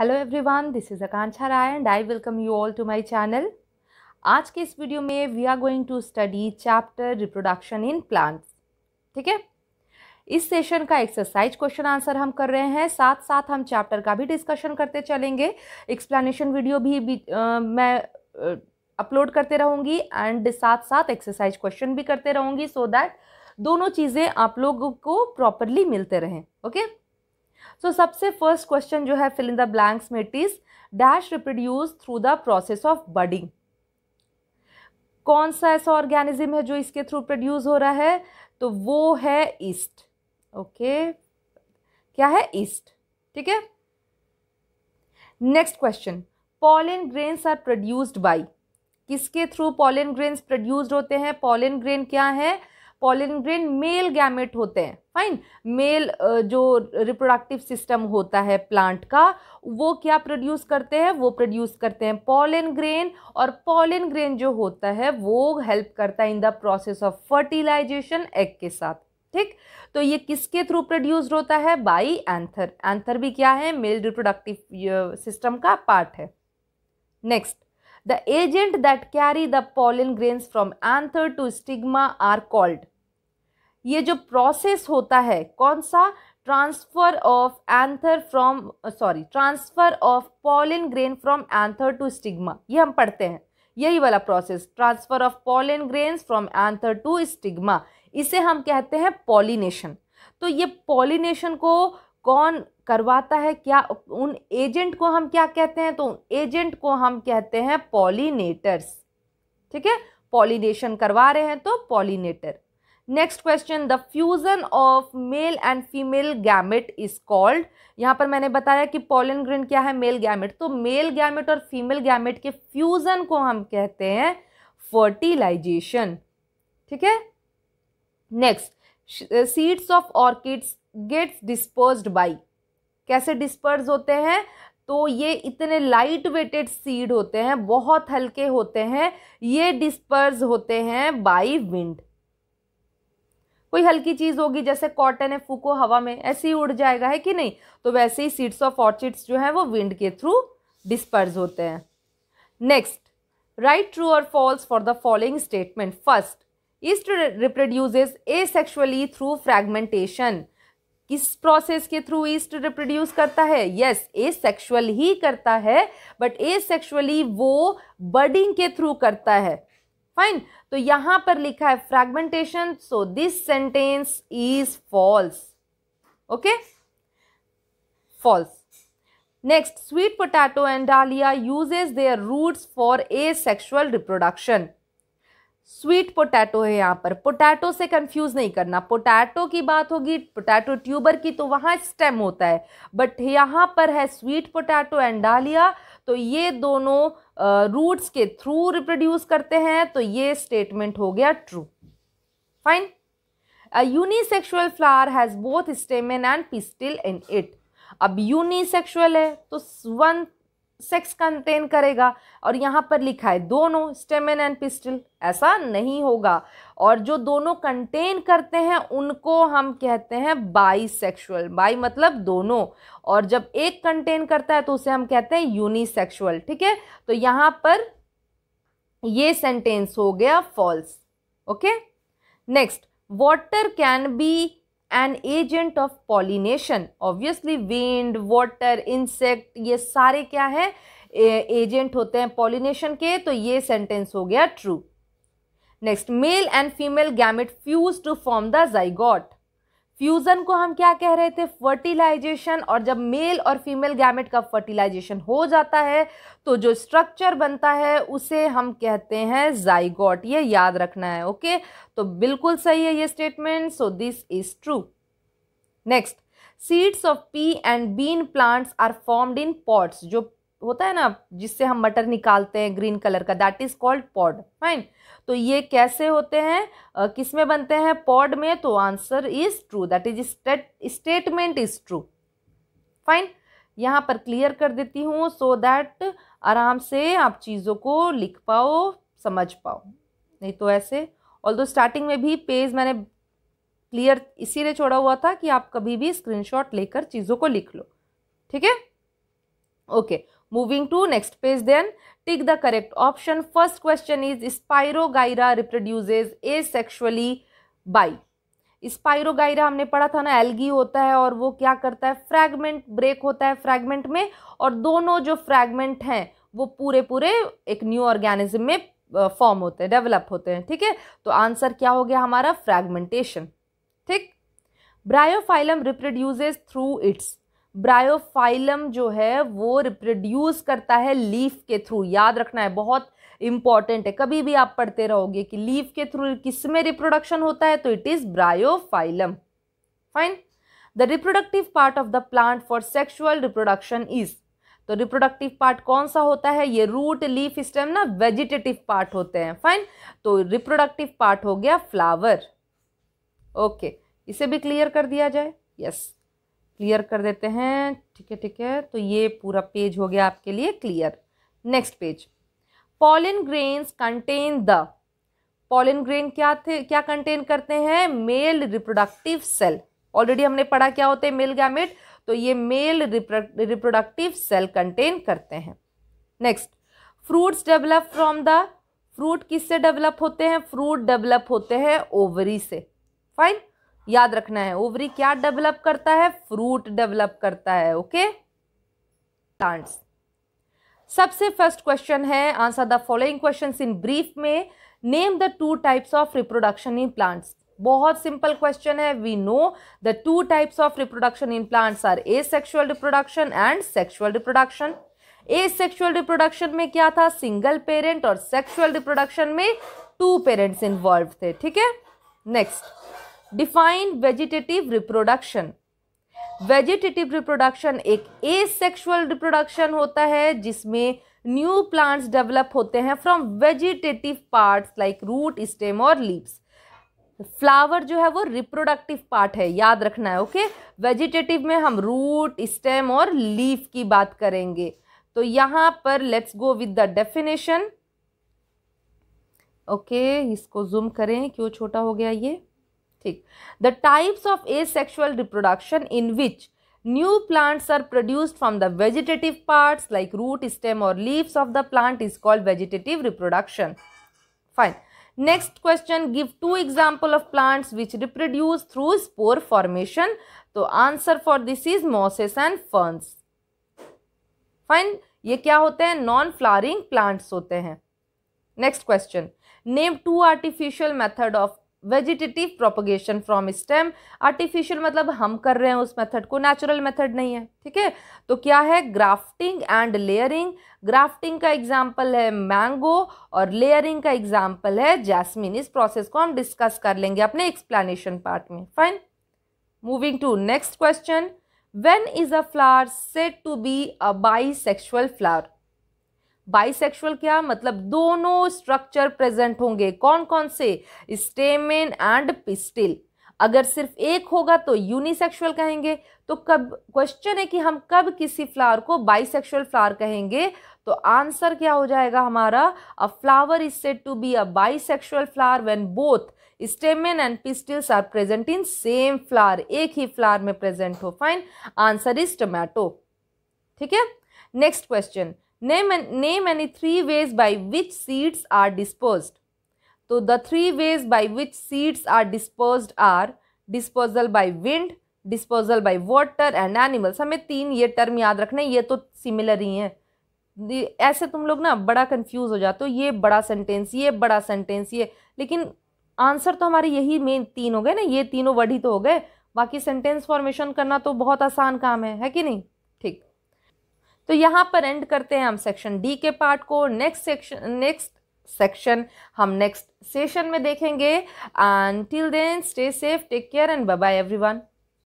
Hello everyone this is Akanksha Rai and I welcome you all to my channel आज के इस video में we are going to study chapter reproduction in plants ठीक है इस session का एक्सरसाइज क्वेश्चन आंसर हम कर रहे हैं साथ साथ हम चैप्टर का भी डिस्कशन करते चलेंगे एक्सप्लेनेशन वीडियो भी, भी आ, मैं अपलोड करते रहूँगी एंड साथ साथ एक्सरसाइज क्वेश्चन भी करते रहूँगी सो so दैट दोनों चीज़ें आप लोगों को प्रॉपरली मिलते रहें ओके okay? सो सबसे फर्स्ट क्वेश्चन जो है फिल इन द ब्लैंक्स में it is dash reproduce through the process of budding कौन सा ऐसा ऑर्गेनिज्म है जो इसके थ्रू प्रोड्यूस हो रहा है तो वो है ईस्ट ओके okay. क्या है ईस्ट ठीक है next question pollen grains are produced by किसके थ्रू पॉलिन ग्रेन्स प्रोड्यूस्ड होते हैं पॉलिन ग्रेन क्या है पॉलिनग्रेन मेल गैमेट होते हैं फाइन मेल जो रिप्रोडक्टिव सिस्टम होता है प्लांट का वो क्या प्रोड्यूस करते हैं वो प्रोड्यूस करते हैं पॉलिनग्रेन ग्रेन और पॉलिनग्रेन ग्रेन जो होता है वो हेल्प करता है in the process of fertilisation egg के साथ ठीक तो ये किसके थ्रू प्रोड्यूस होता है बाई एंथर एंथर भी क्या है मेल रिप्रोडक्टिव सिस्टम का पार्ट है next The agent that carry the pollen grains from anther to stigma are called. ये जो प्रोसेस होता है कौन सा transfer of anther from sorry transfer of pollen grain from anther to stigma ये हम पढ़ते हैं यही वाला process transfer of pollen grains from anther to stigma इसे हम कहते हैं पॉलिनेशन तो ये पॉलिनेशन को कौन करवाता है क्या उन एजेंट को हम क्या कहते हैं तो एजेंट को हम कहते हैं पॉलीनेटर्स ठीक है पॉलीनेशन करवा रहे हैं तो pollinator next question the fusion of male and female gamete is called यहाँ पर मैंने बताया कि पॉलिन ग्रिन क्या है मेल गैमेट तो मेल गैमेट और फीमेल गैमेट के फ्यूज़न को हम कहते हैं फर्टिलाइजेशन ठीक है next seeds of orchids gets disperse by कैसे डिस्पर्स होते हैं तो ये इतने लाइट वेटेड सीड होते हैं बहुत हल्के होते हैं ये डिस्पर्स होते हैं बाई विंड कोई हल्की चीज़ होगी जैसे कॉटन है फूको हवा में ऐसे ही उड़ जाएगा है कि नहीं तो वैसे ही सीड्स ऑफ ऑर्चिड्स जो हैं वो विंड के थ्रू डिस्पर्स होते हैं नेक्स्ट राइट ट्रू और false for the following statement first yeast reproduces asexually through fragmentation किस प्रोसेस के थ्रू ईस्ट रिप्रोड्यूस करता है यस ए सेक्शुअल ही करता है बट ए सेक्शुअली वो बर्डिंग के थ्रू करता है फाइन तो यहां पर लिखा है fragmentation so this sentence is false okay false next sweet potato and dahlia uses their roots for asexual reproduction sweet potato है यहाँ पर पोटैटो से कंफ्यूज नहीं करना पोटैटो की बात होगी पोटैटो ट्यूबर की तो वहाँ स्टेम होता है बट यहाँ पर है स्वीट पोटैटो एंड डालिया तो ये दोनों रूट्स के थ्रू रिप्रोड्यूस करते हैं तो ये स्टेटमेंट हो गया true fine a unisexual flower has both stamen and pistil in it अब यूनिसेक्सुअल है तो वन सेक्स कंटेन करेगा और यहाँ पर लिखा है दोनों स्टेमिन एंड पिस्टल ऐसा नहीं होगा और जो दोनों कंटेन करते हैं उनको हम कहते हैं बाई सेक्शुअल बाई मतलब दोनों और जब एक कंटेन करता है तो उसे हम कहते हैं यूनिसेक्शुअल ठीक है तो यहाँ पर ये सेंटेंस हो गया false okay next water can be an agent of pollination obviously wind water insect ये सारे क्या हैं एजेंट होते हैं पॉलिनेशन के तो ये सेंटेंस हो गया true next male and female gamete fuse to form the zygote fusion को हम क्या कह रहे थे फर्टिलाइजेशन और जब मेल और फीमेल गैमेट का फर्टिलाइजेशन हो जाता है तो जो स्ट्रक्चर बनता है उसे हम कहते हैं जाइगॉट ये याद रखना है ओके तो बिल्कुल सही है ये statement so this is true next seeds of pea and bean plants are formed in pods जो होता है ना जिससे हम मटर निकालते हैं ग्रीन कलर का that is called pod fine तो ये कैसे होते हैं किस में बनते हैं पॉड में तो answer is true that is statement is true fine यहाँ पर क्लियर कर देती हूँ सो दैट आराम से आप चीज़ों को लिख पाओ समझ पाओ नहीं तो ऐसे ऑल दो स्टार्टिंग में भी पेज मैंने क्लियर इसीलिए छोड़ा हुआ था कि आप कभी भी स्क्रीनशॉट लेकर चीज़ों को लिख लो ठीक है okay Moving to next page then, tick the correct option. First question is Spirogyra reproduces asexually by. Spirogyra हमने पढ़ा था ना एल्गी होता है और वो क्या करता है फ्रैगमेंट ब्रेक होता है फ्रैगमेंट में और दोनों जो फ्रैगमेंट हैं वो पूरे पूरे एक न्यू ऑर्गेनिज्म में फॉर्म होते हैं डेवलप होते हैं ठीक है तो आंसर क्या हो गया हमारा फ्रैगमेंटेशन ठीक bryophyllum reproduces through its bryophyllum जो है वो रिप्रोड्यूस करता है लीफ के थ्रू याद रखना है बहुत इंपॉर्टेंट है कभी भी आप पढ़ते रहोगे कि लीफ के थ्रू किस में रिप्रोडक्शन होता है तो it is bryophyllum fine the reproductive part of the plant for sexual reproduction is तो रिप्रोडक्टिव पार्ट कौन सा होता है ये रूट लीफ स्टेम ना वेजिटेटिव पार्ट होते हैं फाइन तो रिप्रोडक्टिव पार्ट हो गया फ्लावर ओके okay. इसे भी क्लियर कर दिया जाए यस yes. क्लियर कर देते हैं ठीक है ठीक है तो ये पूरा पेज हो गया आपके लिए clear next page pollen grains contain the pollen grain क्या थे क्या कंटेन करते हैं मेल रिप्रोडक्टिव सेल ऑलरेडी हमने पढ़ा क्या होते हैं मेल गैमेट तो ये मेल रिप्रोडक्टिव सेल कंटेन करते हैं next fruits develop from the fruit किससे डेवलप होते हैं फ्रूट डेवलप होते हैं ओवरी से फाइन याद रखना है ओवरी क्या डेवलप करता है फ्रूट डेवलप करता है ओके प्लांट्स सबसे फर्स्ट क्वेश्चन है answer the following question in brief में name the two types of reproduction in plants बहुत सिंपल क्वेश्चन है we know the two types of reproduction in plants are asexual reproduction and sexual reproduction asexual reproduction में क्या था single parent और sexual reproduction में two parents involve थे ठीक है next define vegetative reproduction vegetative reproduction एक ए asexual reproduction होता है जिसमें न्यू प्लांट्स डेवलप होते हैं from vegetative parts like root stem और लीव्स फ्लावर जो है वो रिप्रोडक्टिव पार्ट है याद रखना है ओके okay? वेजिटेटिव में हम रूट स्टेम और लीफ की बात करेंगे तो यहाँ पर let's go with the definition okay इसको जूम करें क्यों छोटा हो गया ये ठीक the types of asexual reproduction in which new plants are produced from the vegetative parts like root stem और leaves of the plant is called vegetative reproduction fine next question give two example of plants which reproduce through spore formation तो answer for this is mosses and ferns fine ये क्या होते हैं non flowering plants होते हैं next question name two artificial method of vegetative propagation from stem artificial मतलब हम कर रहे हैं उस मेथड को नेचुरल मेथड नहीं है ठीक है तो क्या है ग्राफ्टिंग एंड लेयरिंग ग्राफ्टिंग का एग्जाम्पल है मैंगो और लेयरिंग का एग्जाम्पल है जैस्मिन इस प्रोसेस को हम डिस्कस कर लेंगे अपने एक्सप्लेनेशन पार्ट में fine moving to next question when is a flower said to be a bisexual flower bisexual क्या मतलब दोनों स्ट्रक्चर प्रेजेंट होंगे कौन कौन से स्टेमिन एंड पिस्टिल अगर सिर्फ एक होगा तो यूनिसेक्सुअल कहेंगे तो कब क्वेश्चन है कि हम कब किसी फ्लावर को बाइसेक्सुअल फ्लावर कहेंगे तो आंसर क्या हो जाएगा हमारा a flower is said to be a bisexual flower when both stamen and pistils are present in same flower एक ही फ्लावर में प्रेजेंट हो फाइन आंसर इज टमैटो ठीक है next question name name any three ways by which seeds are dispose तो the three ways by which seeds are dispose are disposal by wind disposal by water and animals हमें तीन ये term याद रखना है ये तो सिमिलर ही हैं ऐसे तुम लोग ना बड़ा कंफ्यूज हो जाते हो ये बड़ा सेंटेंस ये बड़ा सेंटेंस ये लेकिन आंसर तो हमारे यही मेन तीन हो गए ना ये तीनों वर्ड ही तो हो गए बाकी सेंटेंस फॉर्मेशन करना तो बहुत आसान काम है है कि नहीं तो यहाँ पर एंड करते हैं हम सेक्शन डी के पार्ट को नेक्स्ट सेक्शन नेक्स्ट सेक्शन हम नेक्स्ट सेशन में देखेंगे and till then stay safe take care and bye bye everyone